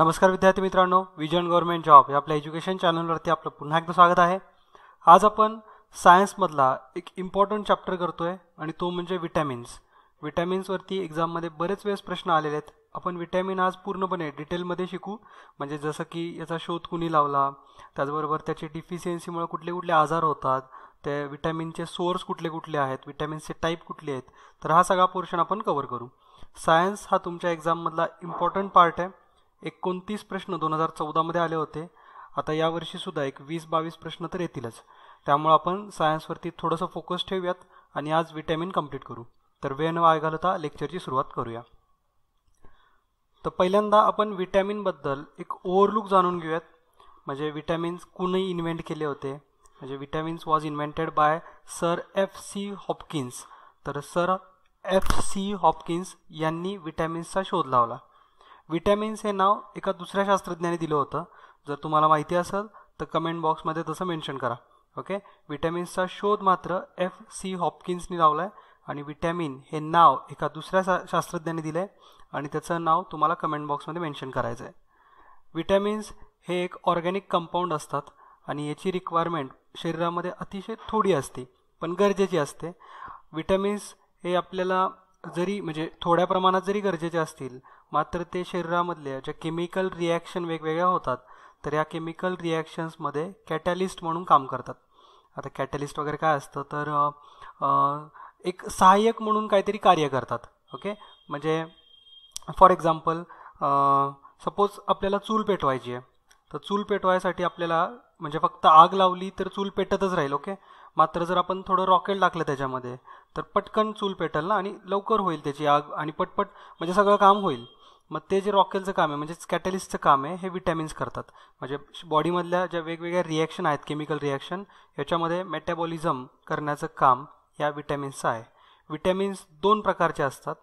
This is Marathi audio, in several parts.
नमस्कार विद्यार्थी मित्रांनो विजन गव्हर्नमेंट जॉब या आपल्या एज्युकेशन चॅनलवरती आपलं पुन्हा एकदा स्वागत आहे आज आपण सायन्समधला एक इम्पॉर्टंट चॅप्टर करतो आहे आणि तो म्हणजे विटॅमिन्स विटॅमिन्सवरती एक्झाममध्ये बरेच वेळेस प्रश्न आलेले आहेत आपण विटॅमिन आज पूर्णपणे डिटेलमध्ये शिकू म्हणजे जसं की याचा शोध कुणी लावला त्याचबरोबर त्याची डिफिशियन्सीमुळे कुठले कुठले आजार होतात ते विटॅमिनचे सोर्स कुठले कुठले आहेत विटॅमिन्सचे टाईप कुठले आहेत तर हा सगळा पोर्शन आपण कवर करू सायन्स हा तुमच्या एक्झाममधला इम्पॉर्टंट पार्ट आहे एकोणतीस प्रश्न दोन हजार चौदामध्ये आले होते आता यावर्षीसुद्धा एक वीस बावीस प्रश्न तर येतीलच त्यामुळे आपण सायन्सवरती थोडंसं फोकस ठेवूयात आणि आज विटॅमिन कंप्लीट करू तर वेळ न वाय घालता लेक्चरची सुरुवात करूया तर पहिल्यांदा आपण विटॅमिनबद्दल एक ओव्हरलुक जाणून घेऊयात म्हणजे विटॅमिन्स कुणी इन्व्हेंट केले होते म्हणजे vitamins was invented by sir F C Hopkins तर सर एफ सी हॉपकिन्स यांनी विटॅमिन्सचा शोध लावला विटॅमिन्स हे नाव एका दुसऱ्या शास्त्रज्ञाने दिलं होतं जर तुम्हाला माहिती असेल तर कमेंट बॉक्समध्ये तसं मेन्शन करा ओके विटॅमिन्सचा शोध मात्र एफ सी हॉपकिन्सनी लावला आहे आणि विटॅमिन हे नाव एका दुसऱ्या शा शास्त्रज्ञाने दिलं आहे आणि त्याचं नाव तुम्हाला कमेंट बॉक्समध्ये मेन्शन करायचं आहे विटॅमिन्स हे एक ऑर्गॅनिक कंपाऊंड असतात आणि याची रिक्वायरमेंट शरीरामध्ये अतिशय थोडी असते पण गरजेची असते विटॅमिन्स हे आपल्याला जरी म्हणजे थोड्या प्रमाणात जरी गरजेचे असतील मात्र ते शरीरामधल्या ज्या केमिकल रिॲक्शन वेगवेगळ्या होतात तर या केमिकल रिॲक्शन्समध्ये कॅटॅलिस्ट म्हणून काम करतात आता कॅटॅलिस्ट वगैरे काय असतं तर एक सहाय्यक म्हणून काहीतरी कार्य करतात ओके म्हणजे फॉर एक्झाम्पल सपोज आपल्याला चूल पेटवायची आहे तर चूल पेटवायसाठी आपल्याला म्हणजे फक्त आग लावली तर चूल पेटतच राहील ओके मात्र जर आपण थोडं रॉकेट टाकलं त्याच्यामध्ये तर पटकन चूल पेटल ना आणि लवकर होईल त्याची आग आणि पटपट म्हणजे सगळं काम होईल मग ते जे रॉकेलचं काम आहे म्हणजे कॅटलिस्टचं काम आहे हे विटॅमिन्स करतात म्हणजे बॉडीमधल्या ज्या वेगवेगळ्या रिॲक्शन आहेत केमिकल रिॲक्शन याच्यामध्ये मेटॅबॉलिझम करण्याचं काम या विटॅमिन्सचं आहे विटॅमिन्स दोन प्रकारचे असतात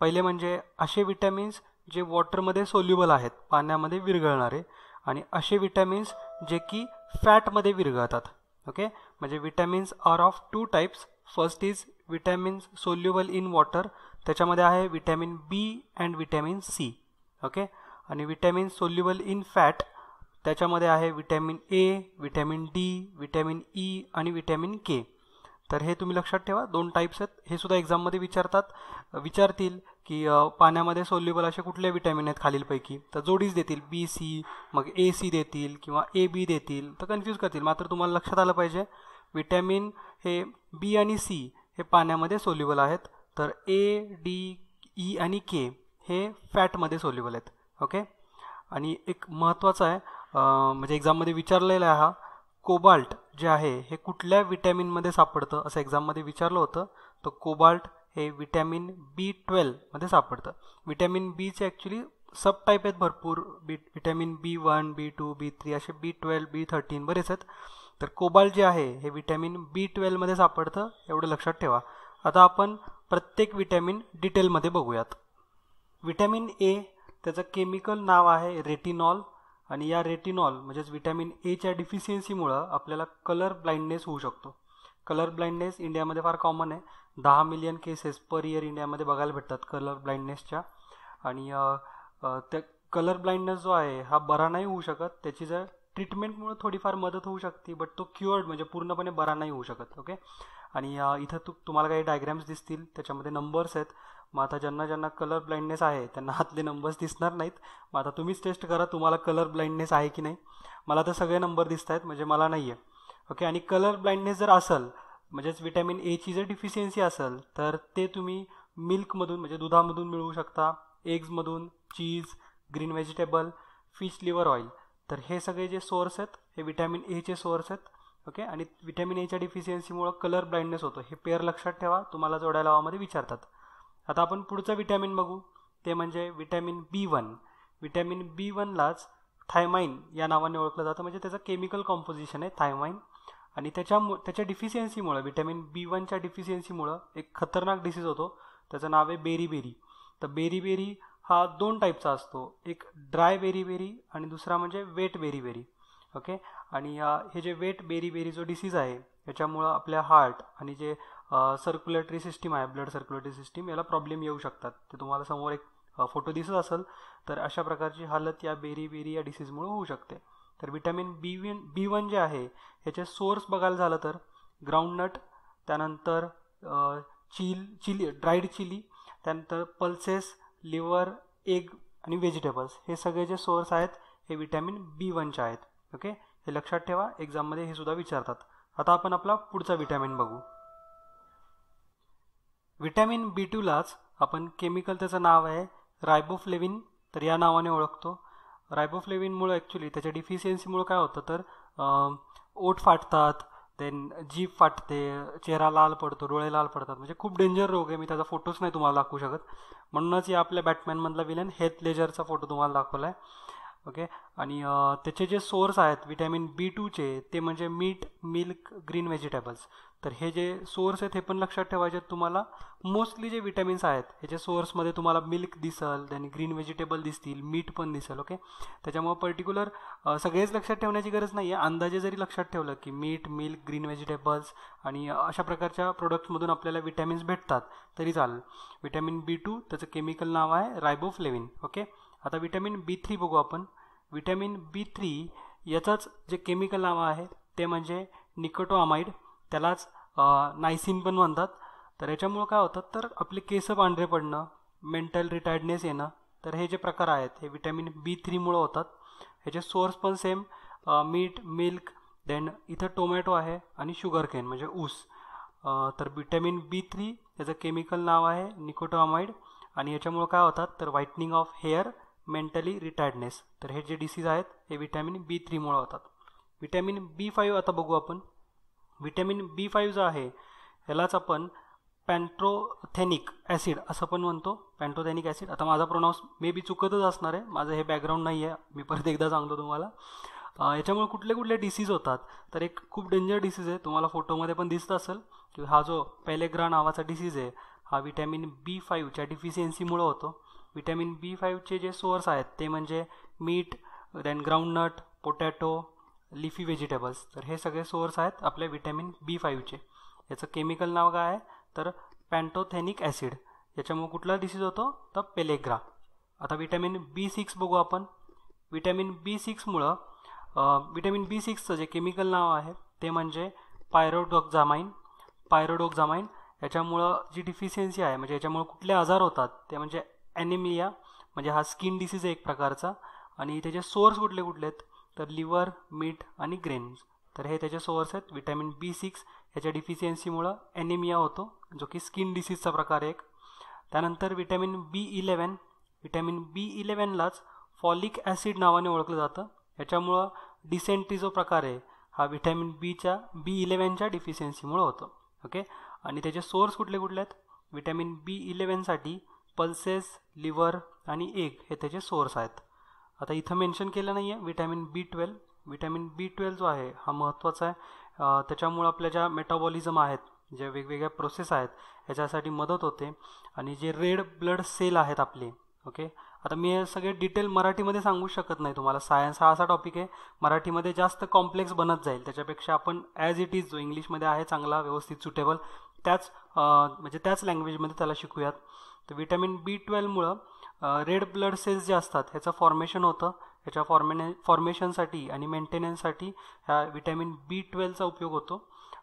पहिले म्हणजे असे विटॅमिन्स जे वॉटरमध्ये सोल्युबल आहेत पाण्यामध्ये विरघळणारे आणि असे विटॅमिन्स जे की फॅटमध्ये विरघळतात ओके म्हणजे vitamins are of two types first is vitamins soluble in water त्याच्यामध्ये आहे vitamin B and vitamin C okay आणि विटॅमिन सोल्युबल इन फॅट त्याच्यामध्ये आहे vitamin A vitamin D vitamin E आणि विटॅमिन के तर हे तुम्ही लक्षात ठेवा दोन टाईप्स आहेत हे सुद्धा एक्झाममध्ये विचारतात विचारतील की पाण्यामध्ये सोल्युबल असे कुठले विटॅमिन आहेत खालीलपैकी तर जोडीच देतील बी सी मग ए सी देतील किंवा ए बी देतील तर कन्फ्यूज करतील मात्र तुम्हाला लक्षात आलं पाहिजे विटॅमिन हे बी आणि सी हे पाण्यामध्ये सोल्युबल आहेत तर ए डी ई आणि के हे फॅटमध्ये सोल्युबल आहेत ओके आणि एक महत्त्वाचं आहे म्हणजे एक्झाममध्ये विचारलेला हा कोबाल्ट जे आहे हे कुठल्या विटॅमिनमध्ये सापडतं असं एक्झाममध्ये विचारलं होतं तर कोबाल्ट हे विटॅमिन बी ट्वेल्वमध्ये सापडतं विटॅमिन बीचे ॲक्च्युली सब टाईप आहेत भरपूर B vitamin B one B two B three असे बी ट्वेल्व बी थर्टीन बरेच आहेत तर कोबाल्ट जे आहे हे विटॅमिन बी ट्वेल्वमध्ये सापडतं एवढं लक्षात ठेवा आता आपण प्रत्येक विटॅमिन डिटेलमध्ये बघूयात विटॅमिन ए त्याचं केमिकल नाव आहे रेटिनॉल आणि या रेटिनॉल म्हणजेच विटॅमिन एच्या डिफिशियन्सीमुळं आपल्याला कलर ब्लाइंडनेस होऊ शकतो कलर ब्लाइंडनेस इंडियामध्ये फार कॉमन आहे दहा मिलियन केसेस पर इयर इंडियामध्ये बघायला भेटतात कलर ब्लाइंडनेसच्या आणि त्या कलर ब्लाइंडनेस जो आहे हा बरा नाही होऊ शकत त्याची जर ट्रीटमेंटमुळे थोडीफार मदत होऊ शकते बट तो क्युअर्ड म्हणजे पूर्णपणे बरा नाही होऊ शकत ओके आणि इथं तू तुम्हाला काही डायग्रॅम्स दिसतील त्याच्यामध्ये नंबर्स आहेत मग आता ज्यांना ज्यांना कलर ब्लाइंडनेस आहे त्यांना हातले नंबर्स दिसणार नाहीत मग आता तुम्हीच टेस्ट करा तुम्हाला कलर ब्लाइंडनेस आहे की नाही मला तर सगळे नंबर दिसत आहेत म्हणजे मला नाही आहे ओके आणि कलर ब्लाइंडनेस जर असेल म्हणजेच विटॅमिन एची जर डिफिशियन्सी असेल तर ते तुम्ही मिल्कमधून म्हणजे दुधामधून मिळवू शकता एग्जमधून cheese green vegetable fish liver oil तर हे सगळे जे सोर्स आहेत हे विटॅमिन एचे सोर्स आहेत ओके आणि विटॅमिन एच्या डिफिशियन्सीमुळं कलर ब्लाइंडनेस होतो हे पेअर लक्षात ठेवा तुम्हाला जोड्या लावामध्ये विचारतात आता आपण पुढचं विटॅमिन बघू ते म्हणजे vitamin B one vitamin B वनलाच थायमाईन या नावाने ओळखलं जातं म्हणजे त्याचं केमिकल कॉम्पोजिशन आहे थायमाइन आणि त्याच्यामु त्याच्या डिफिशियन्सीमुळं विटॅमिन बी वनच्या डिफिशियन्सीमुळं एक खतरनाक डिसीज होतो त्याचं नाव आहे बेरी बेरी तर बेरी बेरी हा दोन टाईपचा असतो एक ड्राय बेरीबेरी आणि दुसरा म्हणजे वेट बेरीबेरी ओके आणि हे जे वेट बेरीबेरी जो डिसीज आहे याच्यामुळं आपल्या हार्ट आणि जे सर्क्युलेटरी सिस्टीम आहे ब्लड सर्क्युलेटरी सिस्टीम याला प्रॉब्लेम येऊ शकतात ते तुम्हाला समोर एक फोटो दिसत असेल तर अशा प्रकारची हालत या बेरीबेरी या डिसीजमुळे होऊ शकते तर vitamin B one B one जे आहे ह्याचे सोर्स बघायला झालं तर ग्राउंडनट त्यानंतर चिल चिली ड्राईड चिली त्यानंतर पल्सेस लिवर एग आणि व्हेजिटेबल्स हे सगळे जे सोर्स आहेत हे विटॅमिन बी वनचे आहेत ओके हे लक्षात ठेवा एक्झाममध्ये हे सुद्धा विचारतात आता आपण आपला पुढचा विटॅमिन बघू विटॅमिन बी टूलाच आपण केमिकल त्याचं नाव आहे रायबोफ्लेविन तर या नावाने ओळखतो रायबोफ्लेविनमुळे ॲक्च्युली त्याच्या डिफिशियन्सीमुळं काय होतं तर ओठ फाटतात देन जीप फाटते चेहरा लाल पडतो डोळे लाल पडतात म्हणजे खूप डेंजर रोग आहे मी त्याचा फोटोच नाही तुम्हाला दाखवू शकत म्हणूनच या आपल्या बॅटमॅनमधला विलन हेथ लेजरचा फोटो तुम्हाला दाखवला आहे ओके आणि त्याचे जे सोर्स आहेत विटॅमिन बी टूचे ते म्हणजे मीट मिल्क ग्रीन व्हेजिटेबल्स तर हे जे सोर्स आहेत हे पण लक्षात ठेवायचे तुम्हाला मोस्टली जे विटॅमिन्स आहेत ह्याच्या सोर्समध्ये तुम्हाला मिल्क दिसल दॅन ग्रीन व्हेजिटेबल दिसतील मीठ पण दिसेल ओके त्याच्यामुळे पर्टिक्युलर सगळेच लक्षात ठेवण्याची गरज नाही आहे अंदाजे जरी लक्षात ठेवलं की मीठ मिल्क ग्रीन व्हेजिटेबल्स आणि अशा प्रकारच्या प्रोडक्ट्समधून आपल्याला विटॅमिन्स भेटतात तरी चालेल विटॅमिन बी टू त्याचं केमिकल नाव आहे रायबोफ्लेविन ओके आता विटॅमिन बी थ्री बघू आपण विटॅमिन बी थ्री याचंच जे केमिकल नाव आहे ते म्हणजे निकोटोआमाइड त्यालाच नायसिन पण म्हणतात तर याच्यामुळं काय होतं तर आपले केस पांढरे पडणं मेंटल रिटायर्डनेस येणं तर हे जे प्रकार आहेत हे विटॅमिन बी थ्रीमुळं होतात ह्याचे सोर्स पण सेम मीठ मिल्क देन इथं टोमॅटो आहे आणि शुगर केन म्हणजे ऊस तर विटॅमिन बी थ्री याचं केमिकल नाव आहे निकोटोआमाइड आणि याच्यामुळं काय होतात तर whitening of hair mentally retiredness तर हे जे डिसीज आहेत हे विटॅमिन बी थ्रीमुळे होतात विटॅमिन बी फाईव्ह आता बघू आपण विटॅमिन बी फाईव्ह जो आहे ह्यालाच आपण पॅन्ट्रोथेनिक ॲसिड असं पण म्हणतो पॅन्ट्रोथेनिक ॲसिड आता माझा प्रोनाऊन्स मे बी चुकतच असणार आहे माझं हे बॅकग्राऊंड नाही आहे मी परत एकदा सांगतो तुम्हाला याच्यामुळे कुठले कुठले डिसीज होतात तर एक खूप डेंजर डिसीज आहे तुम्हाला फोटोमध्ये पण दिसत असेल की हा जो पेलेग्रा नावाचा डिसीज आहे हा विटॅमिन बी फाईव्हच्या डिफिशियन्सीमुळे होतो विटॅमिन बी फाईव्हचे जे सोर्स आहेत ते म्हणजे मीठ then groundnut potato leafy vegetables तर हे सगळे सोर्स आहेत आपल्या विटॅमिन बी फाईव्हचे याचं केमिकल नाव काय आहे तर पॅन्टोथेनिक ॲसिड याच्यामुळे कुठला डिसीज होतो तर पेलेग्रा आता विटॅमिन बी सिक्स बघू आपण विटॅमिन बी सिक्समुळं विटॅमिन बी सिक्सचं जे केमिकल नाव आहे ते म्हणजे पायरोडोक्झामाईन पायरोडोक्झामाइन याच्यामुळं जी डिफिशियन्सी आहे म्हणजे याच्यामुळं कुठले आजार होतात ते म्हणजे ॲनिमिया म्हणजे हा स्किन डिसीज आहे एक प्रकारचा आणि त्याचे सोर्स कुठले कुठले आहेत तर लिव्हर मीठ आणि ग्रेन्स तर हे त्याचे सोर्स आहेत विटॅमिन बी सिक्स ह्याच्या डिफिशियन्सीमुळं ॲनिमिया होतो जो की स्किन डिसीजचा प्रकार आहे एक त्यानंतर vitamin B eleven vitamin B इलेव्हनलाच फॉलिक ॲसिड नावाने ओळखलं जातं ह्याच्यामुळं डिसेंट्री जो प्रकार आहे हा विटॅमिन बीच्या बी इलेवनच्या डिफिशियन्सीमुळं होतो ओके आणि त्याचे सोर्स कुठले कुठले आहेत विटॅमिन बी इलेवनसाठी पल्सेस लिव्हर आणि एग हे त्याचे सोर्स आहेत आता इथं मेन्शन केलं नाही आहे vitamin B twelve vitamin B twelve जो आहे हा महत्त्वाचा आहे त्याच्यामुळे आपल्या ज्या मेटाबॉलिझम आहेत ज्या वेगवेगळ्या प्रोसेस आहेत ह्याच्यासाठी मदत होते आणि जे रेड ब्लड सेल आहेत आपले ओके आता मी हे सगळे डिटेल मराठीमध्ये सांगू शकत नाही तुम्हाला सायन्स हा असा टॉपिक आहे मराठीमध्ये जास्त कॉम्प्लेक्स बनत जाईल त्याच्यापेक्षा आपण ॲज इट इज जो इंग्लिशमध्ये आहे चांगला व्यवस्थित सुटेबल त्याच म्हणजे त्याच लँग्वेजमध्ये त्याला शिकूयात तर विटॅमिन बी ट्वेल्वमुळं रेड ब्लड सेल्स जे असतात ह्याचं फॉर्मेशन होतं ह्याच्या फॉर्मेने फॉर्मेशनसाठी आणि मेंटेनन्ससाठी ह्या विटॅमिन बी ट्वेल्वचा उपयोग होतो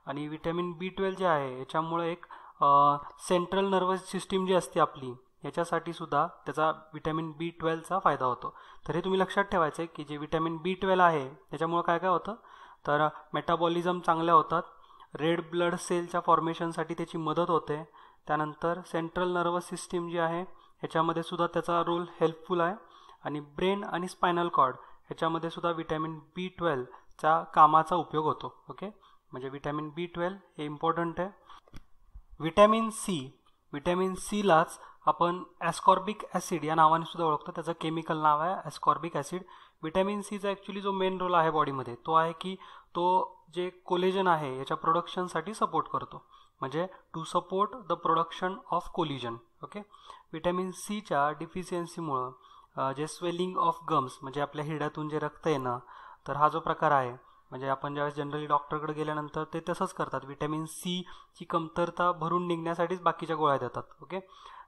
आणि विटॅमिन बी ट्वेल्व जे आहे याच्यामुळं एक सेंट्रल नर्वस सिस्टीम जी असते आपली याच्यासाठी सुद्धा त्याचा विटॅमिन बी ट्वेल्वचा फायदा होतो तर हे तुम्ही लक्षात ठेवायचं आहे की जे विटॅमिन बी ट्वेल्व आहे त्याच्यामुळं काय काय होतं तर मेटाबॉलिझम चांगल्या होतात रेड ब्लड सेलच्या फॉर्मेशनसाठी त्याची मदत होते त्यानंतर सेंट्रल नर्वस सिस्टीम जी आहे ह्याच्यामध्ये सुद्धा त्याचा रोल हेल्पफुल आहे आणि ब्रेन आणि स्पायनल कॉर्ड ह्याच्यामध्ये सुद्धा विटॅमिन बी ट्वेल्वचा कामाचा उपयोग होतो ओके म्हणजे विटॅमिन बी ट्वेल्व हे इम्पॉर्टंट आहे विटॅमिन सी विटॅमिन सीलाच आपण ॲस्कॉर्बिक ॲसिड या नावाने सुद्धा ओळखतो त्याचं केमिकल नाव आहे ॲस्कॉर्बिक ॲसिड विटॅमिन सीचा ॲक्च्युली जो मेन रोल आहे बॉडीमध्ये तो आहे की तो जे कोलेजन आहे याच्या प्रोडक्शनसाठी सपोर्ट करतो म्हणजे to support the production of collagen okay vitamin सीच्या डिफिशियन्सीमुळं जे स्वेलिंग ऑफ गम्स म्हणजे आपल्या हिड्यातून जे रक्त आहे ना तर हा जो प्रकार आहे म्हणजे आपण ज्यावेळेस जनरली डॉक्टरकडे गेल्यानंतर ते तसंच करतात विटॅमिन सीची कमतरता भरून निघण्यासाठीच बाकीच्या गोळ्या देतात ओके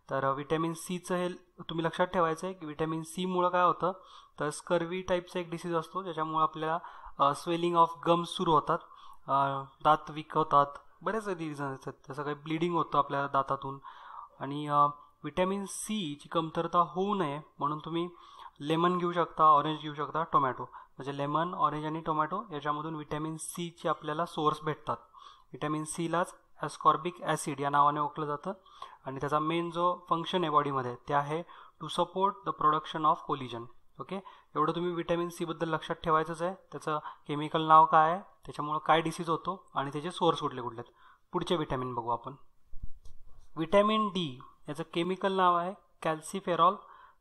तर विटॅमिन सीचं हे तुम्ही लक्षात ठेवायचं आहे की विटॅमिन सीमुळं काय होतं तर स्कर्वी टाईपचा एक डिसीज असतो ज्याच्यामुळं आपल्याला स्वेलिंग ऑफ गम्स सुरू होतात दात विकवतात बऱ्याच रिझन्स आहेत तसं काही ब्लिडिंग होतं आपल्या दातातून आणि विटॅमिन सीची कमतरता होऊ नये म्हणून तुम्ही लेमन घेऊ शकता ऑरेंज घेऊ शकता टोमॅटो म्हणजे लेमन ऑरेंज आणि टोमॅटो याच्यामधून विटॅमिन ची आपल्याला सोर्स भेटतात विटॅमिन सीलाच ॲस्कॉर्बिक ॲसिड या नावाने ओळखलं जातं आणि त्याचा मेन जो फंक्शन आहे बॉडीमध्ये ते आहे to support the production of collagen okay एवढं तुम्ही विटॅमिन सीबद्दल लक्षात ठेवायचंच आहे त्याचं केमिकल नाव काय आहे त्याच्यामुळं काय डिसीज होतो आणि त्याचे सोर्स कुठले कुठले आहेत पुढचे विटॅमिन बघू आपण विटॅमिन डी याचं केमिकल नाव आहे कॅल्सिफेरॉल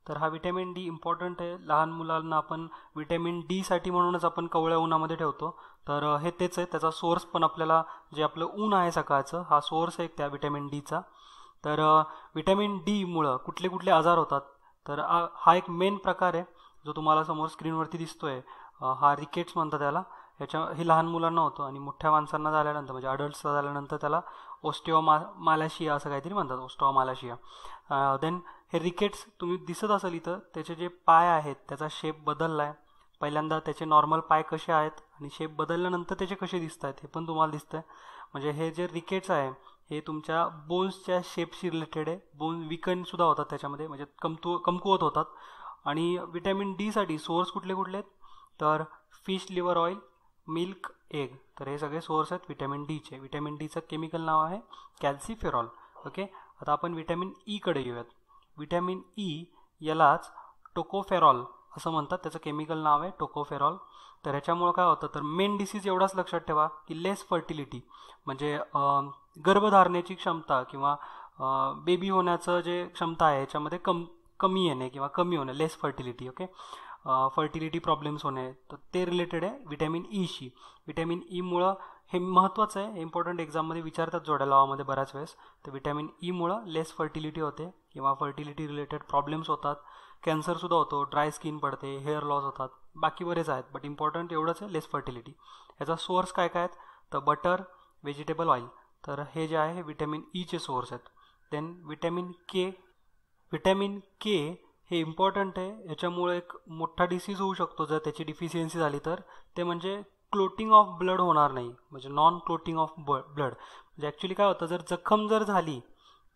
तर हा विटॅमिन डी इम्पॉर्टंट आहे लहान मुलांना आपण विटॅमिन डीसाठी म्हणूनच आपण कवळ्या उन्हामध्ये ठेवतो तर हे तेच आहे त्याचा सोर्स पण आपल्याला जे आपलं ऊन आहे सकाळचं हा सोर्स आहे त्या विटॅमिन डीचा तर विटॅमिन डीमुळं कुठले कुठले आजार होतात तर हा एक मेन प्रकार आहे जो तुम्हाला समोर स्क्रीनवरती दिसतोय हा रिकेट्स म्हणतात त्याला ह्याच्या हे लहान मुलांना होतं आणि मोठ्या माणसांना झाल्यानंतर म्हणजे अडल्ट्सला झाल्यानंतर त्याला ओस्टिओ मा मालाशिया असं काहीतरी म्हणतात ओस्टिओ मालाशिया देन हे रिकेट्स तुम्ही दिसत असाल इथं त्याचे जे पाय आहेत त्याचा शेप बदलला आहे पहिल्यांदा त्याचे नॉर्मल पाय कसे आहेत आणि शेप बदलल्यानंतर त्याचे कसे दिसत आहेत हे पण तुम्हाला दिसतं आहे म्हणजे हे जे रिकेट्स आहे हे तुमच्या बोन्सच्या शेपशी रिलेटेड आहे बोन विकनसुद्धा होतात त्याच्यामध्ये म्हणजे कमतु कमकुवत होतात आणि विटॅमिन डीसाठी सोर्स कुठले कुठले आहेत तर fish liver oil milk egg तर हे सगळे सोर्स आहेत विटॅमिन डीचे विटॅमिन डीचं केमिकल नाव आहे कॅल्सिफेरॉल ओके आता आपण विटॅमिन ईकडे e येऊयात विटॅमिन ई e यालाच टोकोफेरॉल असं म्हणतात त्याचं केमिकल नाव आहे टोकोफेरॉल तर ह्याच्यामुळं काय होतं तर मेन डिसीज एवढाच लक्षात ठेवा की लेस फर्टिलिटी म्हणजे गर्भधारणेची क्षमता किंवा बेबी होण्याचं जे क्षमता आहे ह्याच्यामध्ये कम कमी येणे किंवा कमी होणे less fertility okay fertility problems होणे तर ते रिलेटेड आहे विटॅमिन ईशी विटॅमिन ईमुळं हे महत्त्वाचं आहे इम्पॉर्टंट एक्झाममध्ये विचारतात जोड्या लावामध्ये बऱ्याच वेळेस तर विटॅमिन ईमुळं लेस फर्टिलिटी होते किंवा फर्टिलिटी रिलेटेड प्रॉब्लेम्स होतात कॅन्सरसुद्धा होतो ड्राय स्किन पडते हेअर लॉस होतात बाकी बरेच आहेत बट इम्पॉर्टंट एवढंच आहे लेस फर्टिलिटी ह्याचा सोर्स काय काय आहेत तर बटर व्हेजिटेबल ऑइल तर हे जे आहे हे विटॅमिन ईचे सोर्स आहेत then vitamin K vitamin K हे इम्पॉर्टंट आहे याच्यामुळे एक मोठा डिसीज होऊ शकतो जर त्याची डिफिशियन्सी झाली तर ते म्हणजे क्लोटिंग ऑफ ब्लड होणार नाही म्हणजे नॉन क्लोटिंग ऑफ ब ब्लड म्हणजे ॲक्च्युली काय होतं जर जखम जर झाली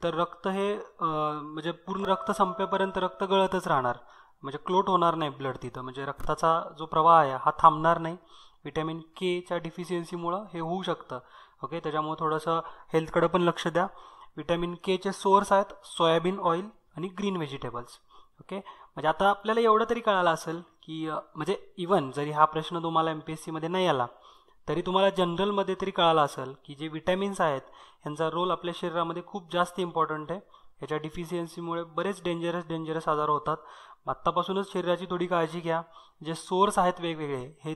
तर रक्त हे म्हणजे पूर्ण रक्त संपेपर्यंत रक्त गळतच राहणार म्हणजे क्लोट होणार नाही ब्लड तिथं म्हणजे रक्ताचा जो प्रवाह आहे हा थांबणार नाही विटॅमिन केच्या डिफिशियन्सीमुळं हे होऊ शकतं ओके त्याच्यामुळे थोडंसं हेल्थकडे पण लक्ष द्या विटॅमिन केचे सोर्स आहेत सोयाबीन ऑइल आणि ग्रीन व्हेजिटेबल्स ओके म्हणजे आता आपल्याला एवढं तरी कळालं असेल की म्हणजे इवन जरी हा प्रश्न तुम्हाला एम पी एस सीमध्ये नाही आला तरी तुम्हाला जनरलमध्ये तरी कळालं असेल की जे विटॅमिन्स आहेत यांचा रोल आपल्या शरीरामध्ये खूप जास्त इम्पॉर्टंट आहे याच्या डिफिशियन्सीमुळे बरेच डेंजरस डेंजरस आजार होतात आत्तापासूनच शरीराची थोडी काळजी घ्या जे सोर्स आहेत वेगवेगळे हे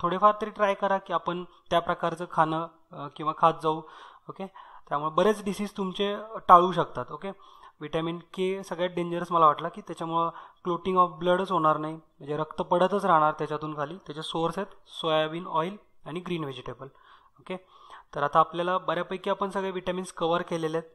थोडेफार तरी ट्राय करा की आपण त्या प्रकारचं खाणं किंवा खात जाऊ ओके त्यामुळे बरेच डिसीज तुमचे टाळू शकतात ओके विटॅमिन के सगळ्यात डेंजरस मला वाटला की त्याच्यामुळं क्लोटिंग ऑफ ब्लडच होणार नाही म्हणजे रक्त पडतच राहणार त्याच्यातून खाली त्याचे सोर्स आहेत सोयाबीन ऑइल आणि ग्रीन व्हेजिटेबल ओके तर आता आपल्याला बऱ्यापैकी आपण सगळे विटॅमिन्स कवर केलेले आहेत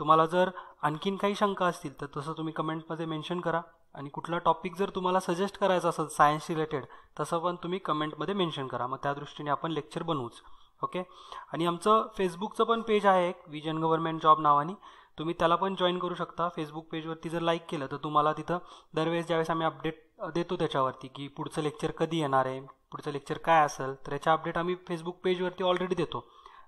तुम्हाला जर आणखीन काही शंका असतील तर तसं तुम्ही कमेंटमध्ये मेन्शन करा आणि कुठला टॉपिक जर तुम्हाला सजेस्ट करायचा असेल सायन्स रिलेटेड तसं पण तुम्ही कमेंटमध्ये मेन्शन करा मग त्या दृष्टीने आपण लेक्चर बनवूच ओके आणि आमचं फेसबुकचं पण पेज आहे एक विजन गव्हर्नमेंट जॉब नावाने तुम्ही त्याला पण जॉईन करू शकता फेसबुक पेजवरती जर लाईक केलं तर तुम्हाला तिथं दरवेळेस ज्यावेळेस आम्ही अपडेट देतो त्याच्यावरती की पुढचं लेक्चर कधी येणार आहे पुढचं लेक्चर काय असेल तर याच्या अपडेट आम्ही फेसबुक पेजवरती ऑलरेडी देतो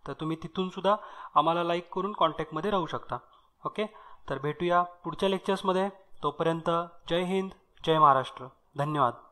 तर तुम्ही तिथूनसुद्धा आम्हाला लाईक करून कॉन्टॅक्टमध्ये राहू शकता ओके तर भेटूया पुढच्या लेक्चर्समध्ये तोपर्यंत जय हिंद जय महाराष्ट्र धन्यवाद